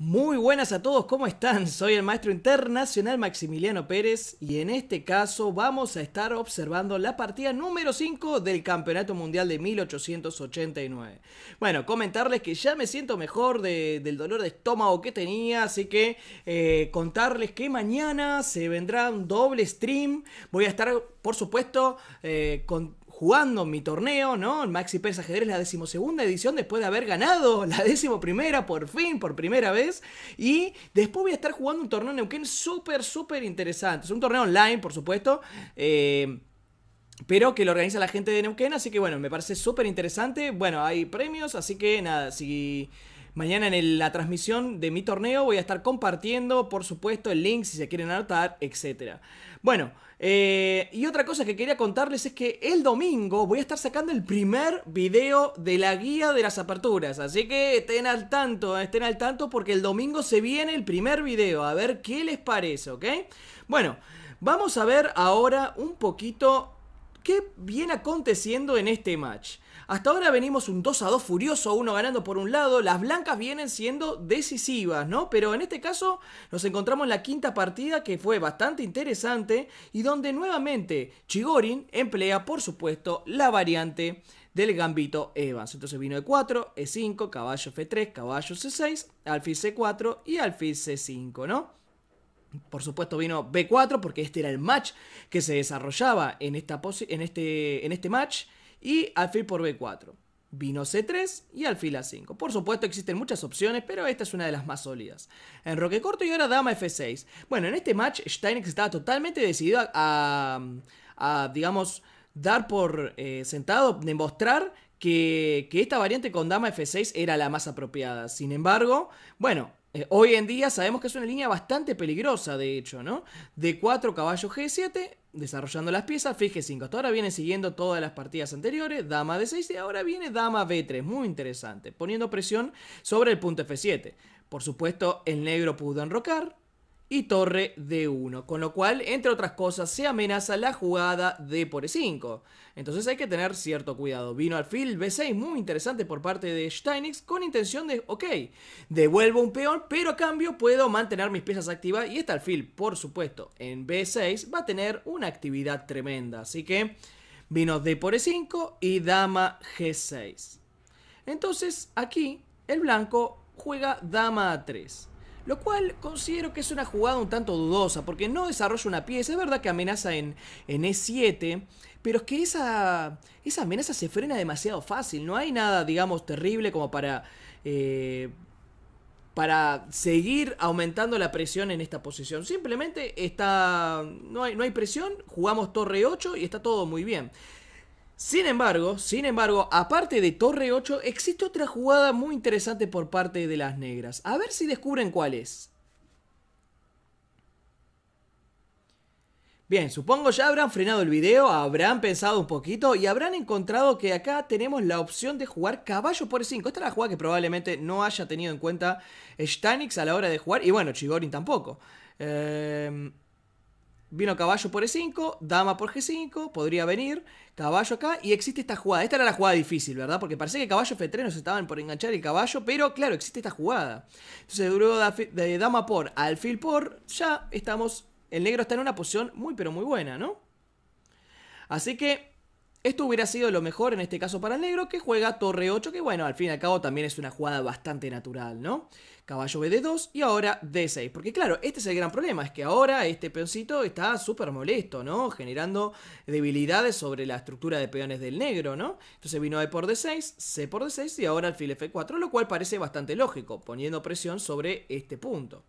Muy buenas a todos, ¿cómo están? Soy el maestro internacional Maximiliano Pérez y en este caso vamos a estar observando la partida número 5 del Campeonato Mundial de 1889. Bueno, comentarles que ya me siento mejor del dolor de estómago que tenía, así que eh, contarles que mañana se vendrá un doble stream. Voy a estar, por supuesto, eh, con jugando mi torneo, ¿no? Maxi Pérez Ajedrez, la decimosegunda edición, después de haber ganado la decimoprimera, por fin, por primera vez. Y después voy a estar jugando un torneo en Neuquén súper, súper interesante. Es un torneo online, por supuesto. Eh, pero que lo organiza la gente de Neuquén, así que bueno, me parece súper interesante. Bueno, hay premios, así que nada, si... Mañana en la transmisión de mi torneo voy a estar compartiendo, por supuesto, el link si se quieren anotar, etc. Bueno, eh, y otra cosa que quería contarles es que el domingo voy a estar sacando el primer video de la guía de las aperturas. Así que estén al tanto, estén al tanto porque el domingo se viene el primer video. A ver qué les parece, ¿ok? Bueno, vamos a ver ahora un poquito qué viene aconteciendo en este match. Hasta ahora venimos un 2 a 2 furioso, uno ganando por un lado. Las blancas vienen siendo decisivas, ¿no? Pero en este caso nos encontramos en la quinta partida que fue bastante interesante y donde nuevamente Chigorin emplea, por supuesto, la variante del gambito Evans. Entonces vino E4, E5, caballo F3, caballo C6, alfil C4 y alfil C5, ¿no? Por supuesto vino B4 porque este era el match que se desarrollaba en, esta en, este, en este match y alfil por b4. Vino c3 y alfil a5. Por supuesto existen muchas opciones, pero esta es una de las más sólidas. roque corto y ahora dama f6. Bueno, en este match Steinex estaba totalmente decidido a, digamos, dar por eh, sentado, demostrar que, que, esta variante con dama f6 era la más apropiada. Sin embargo, bueno, eh, hoy en día sabemos que es una línea bastante peligrosa, de hecho, ¿no? De 4 caballos G7, desarrollando las piezas, fije 5. Hasta ahora viene siguiendo todas las partidas anteriores, dama D6 y ahora viene dama B3, muy interesante, poniendo presión sobre el punto F7. Por supuesto, el negro pudo enrocar, y torre de 1. Con lo cual, entre otras cosas, se amenaza la jugada de por E5. Entonces hay que tener cierto cuidado. Vino al alfil B6, muy interesante por parte de Steinix, con intención de, ok, devuelvo un peón, pero a cambio puedo mantener mis piezas activas. Y este alfil, por supuesto, en B6 va a tener una actividad tremenda. Así que vino D por E5 y dama G6. Entonces aquí el blanco juega dama A3. Lo cual considero que es una jugada un tanto dudosa, porque no desarrolla una pieza. Es verdad que amenaza en, en E7, pero es que esa, esa amenaza se frena demasiado fácil. No hay nada, digamos, terrible como para... Eh, para seguir aumentando la presión en esta posición. Simplemente está. No hay, no hay presión, jugamos torre 8 y está todo muy bien. Sin embargo, sin embargo, aparte de Torre 8, existe otra jugada muy interesante por parte de las negras. A ver si descubren cuál es. Bien, supongo ya habrán frenado el video, habrán pensado un poquito y habrán encontrado que acá tenemos la opción de jugar caballo por 5. Esta es la jugada que probablemente no haya tenido en cuenta Stanix a la hora de jugar y bueno, Chigorin tampoco. Eh... Vino caballo por E5, dama por G5, podría venir, caballo acá, y existe esta jugada. Esta era la jugada difícil, ¿verdad? Porque parece que caballo F3 nos estaban por enganchar el caballo, pero claro, existe esta jugada. Entonces, luego de dama por, alfil por, ya estamos... El negro está en una posición muy, pero muy buena, ¿no? Así que esto hubiera sido lo mejor en este caso para el negro, que juega torre 8, que bueno, al fin y al cabo también es una jugada bastante natural, ¿no? caballo BD2 y ahora D6. Porque claro, este es el gran problema, es que ahora este peoncito está súper molesto, ¿no? Generando debilidades sobre la estructura de peones del negro, ¿no? Entonces vino E por D6, C por D6 y ahora alfil F4, lo cual parece bastante lógico, poniendo presión sobre este punto.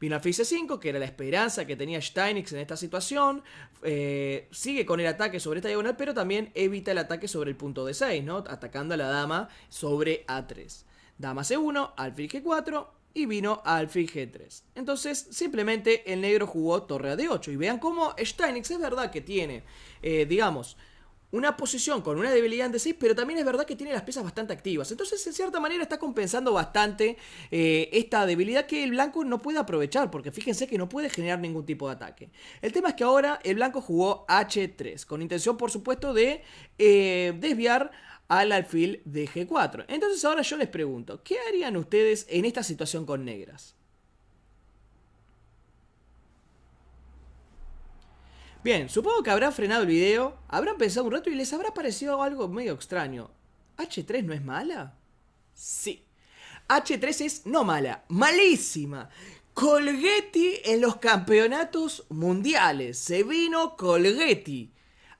Vino alfil C5, que era la esperanza que tenía Steinix en esta situación. Eh, sigue con el ataque sobre esta diagonal, pero también evita el ataque sobre el punto D6, ¿no? Atacando a la dama sobre A3. Dama C1, alfil G4, y vino al alfil G3. Entonces, simplemente el negro jugó torre a D8. Y vean cómo Steinix es verdad que tiene, eh, digamos, una posición con una debilidad d 6, pero también es verdad que tiene las piezas bastante activas. Entonces, en cierta manera, está compensando bastante eh, esta debilidad que el blanco no puede aprovechar, porque fíjense que no puede generar ningún tipo de ataque. El tema es que ahora el blanco jugó H3, con intención, por supuesto, de eh, desviar al alfil de G4. Entonces ahora yo les pregunto, ¿qué harían ustedes en esta situación con negras? Bien, supongo que habrán frenado el video, habrán pensado un rato y les habrá parecido algo medio extraño. ¿H3 no es mala? Sí. H3 es no mala, malísima. Colgetti en los campeonatos mundiales. Se vino Colgetti.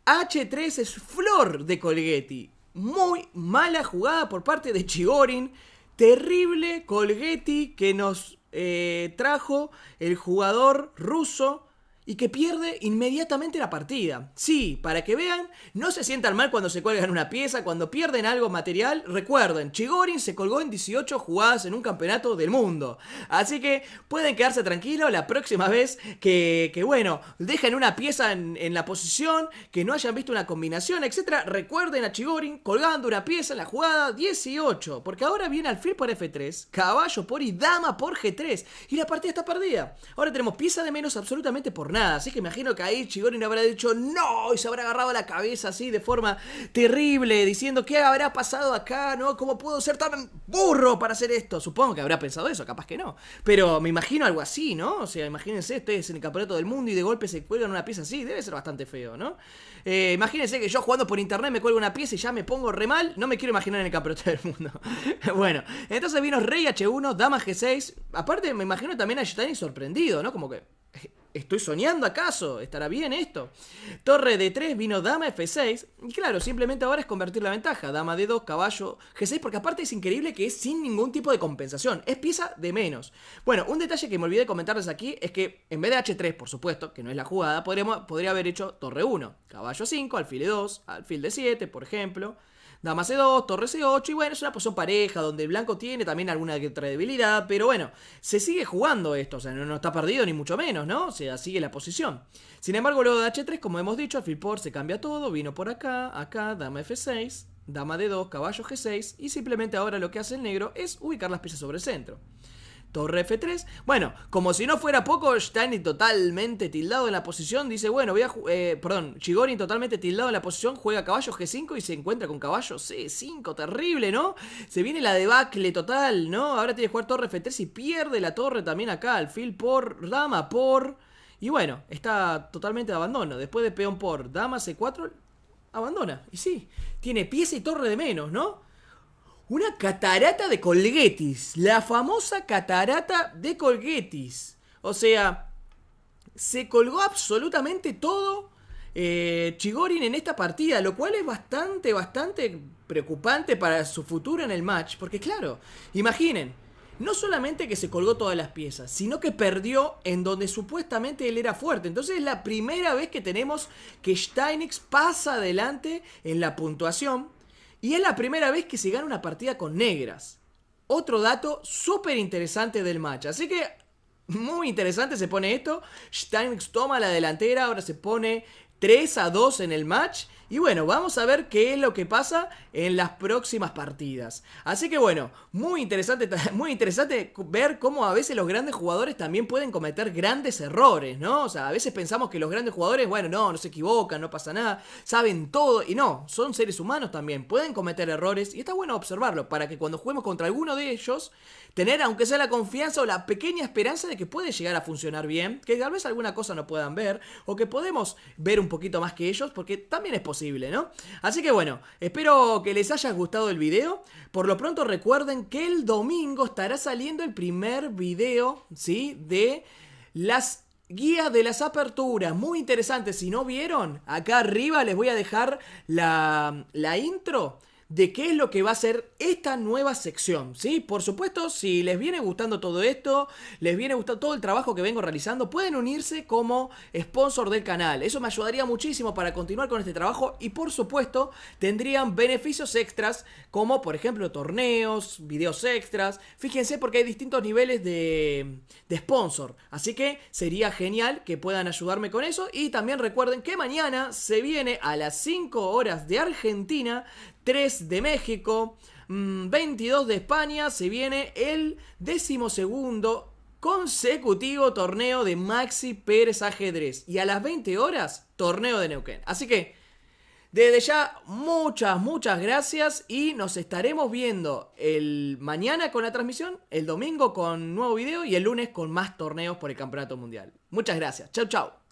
H3 es flor de Colgetti muy mala jugada por parte de Chigorin. Terrible Colgetti que nos eh, trajo el jugador ruso y que pierde inmediatamente la partida. Sí, para que vean, no se sientan mal cuando se cuelgan una pieza, cuando pierden algo material. Recuerden, Chigorin se colgó en 18 jugadas en un campeonato del mundo. Así que pueden quedarse tranquilos la próxima vez que, que bueno, dejen una pieza en, la posición, que no hayan visto una combinación, etc. Recuerden a Chigorin colgando una pieza en la jugada 18, porque ahora viene alfil por F3, caballo por y dama por G3, y la partida está perdida. Ahora tenemos pieza de menos absolutamente por nada. Así que imagino que ahí Chigorin habrá dicho no y se habrá agarrado la cabeza así de forma terrible, diciendo qué habrá pasado acá, ¿no? ¿Cómo puedo ser tan burro para hacer esto? Supongo que habrá pensado eso, capaz que no. Pero me imagino algo así, ¿no? O sea, imagínense, ustedes en el campeonato del mundo y de golpe se cuelgan una pieza así, debe ser bastante feo, ¿no? Eh, imagínense que yo jugando por internet me cuelgo una pieza y ya me pongo re mal, no me quiero imaginar en el campeonato del mundo. bueno, entonces vino Rey H1, Dama G6, aparte me imagino también a Shitani sorprendido, ¿no? Como que, ¿Estoy soñando acaso? ¿Estará bien esto? Torre d 3 vino dama F6. Y claro, simplemente ahora es convertir la ventaja. Dama d 2, caballo G6. Porque aparte es increíble que es sin ningún tipo de compensación. Es pieza de menos. Bueno, un detalle que me olvidé comentarles aquí es que en vez de H3, por supuesto, que no es la jugada, podríamos, podría haber hecho torre 1. Caballo 5, alfil de 2, alfil de 7, por ejemplo. Dama C2, Torre C8 y bueno, es una posición pareja donde el blanco tiene también alguna debilidad, pero bueno, se sigue jugando esto, o sea, no, está perdido ni mucho menos, ¿no? O sea, sigue la posición. Sin embargo, luego de H3, como hemos dicho, al por se cambia todo, vino por acá, acá, dama F6, dama D2, caballo G6 y simplemente ahora lo que hace el negro es ubicar las piezas sobre el centro. Torre F3. Bueno, como si no fuera poco, Stein totalmente tildado en la posición. Dice, bueno, voy a... Eh, perdón, Chigorin totalmente tildado en la posición. Juega caballo G5 y se encuentra con caballo C5. Terrible, ¿no? Se viene la debacle total, ¿no? Ahora tiene que jugar Torre F3 y pierde la torre también acá. Alfil por dama por... Y bueno, está totalmente de abandono. Después de peón por dama C4, abandona. Y sí, tiene pieza y torre de menos, ¿no? Una catarata de colguetis. La famosa catarata de colguetis. O sea, se colgó absolutamente todo eh, Chigorin en esta partida, lo cual es bastante, bastante preocupante para su futuro en el match. Porque claro, imaginen, no solamente que se colgó todas las piezas, sino que perdió en donde supuestamente él era fuerte. Entonces es la primera vez que tenemos que Steinix pasa adelante en la puntuación y es la primera vez que se gana una partida con negras. Otro dato súper interesante del match. Así que muy interesante se pone esto. Steinix toma la delantera, ahora se pone 3 a 2 en el match. Y bueno, vamos a ver qué es lo que pasa en las próximas partidas. Así que bueno, muy interesante, muy interesante ver cómo a veces los grandes jugadores también pueden cometer grandes errores, ¿no? O sea, a veces pensamos que los grandes jugadores, bueno, no, no se equivocan, no pasa nada, saben todo. Y no, son seres humanos también, pueden cometer errores y está bueno observarlo para que cuando juguemos contra alguno de ellos, tener aunque sea la confianza o la pequeña esperanza de que puede llegar a funcionar bien, que tal vez alguna cosa no puedan ver o que podemos ver un poquito más que ellos, porque también es posible ¿no? Así que bueno, espero que les haya gustado el video. Por lo pronto recuerden que el domingo estará saliendo el primer video, ¿sí? De las guías de las aperturas, muy interesante. Si no vieron, acá arriba les voy a dejar la, la intro de qué es lo que va a ser esta nueva sección, ¿sí? Por supuesto, si les viene gustando todo esto, les viene gustando todo el trabajo que vengo realizando, pueden unirse como sponsor del canal. Eso me ayudaría muchísimo para continuar con este trabajo y por supuesto tendrían beneficios extras como por ejemplo torneos, videos extras. Fíjense porque hay distintos niveles de, de sponsor. Así que sería genial que puedan ayudarme con eso y también recuerden que mañana se viene a las 5 horas de Argentina 3 de México, 22 mm, de España, se viene el decimosegundo consecutivo torneo de Maxi Pérez Ajedrez. Y a las 20 horas, torneo de Neuquén. Así que, desde ya, muchas, muchas gracias y nos estaremos viendo el mañana con la transmisión, el domingo con nuevo video y el lunes con más torneos por el Campeonato Mundial. Muchas gracias. Chau, chau.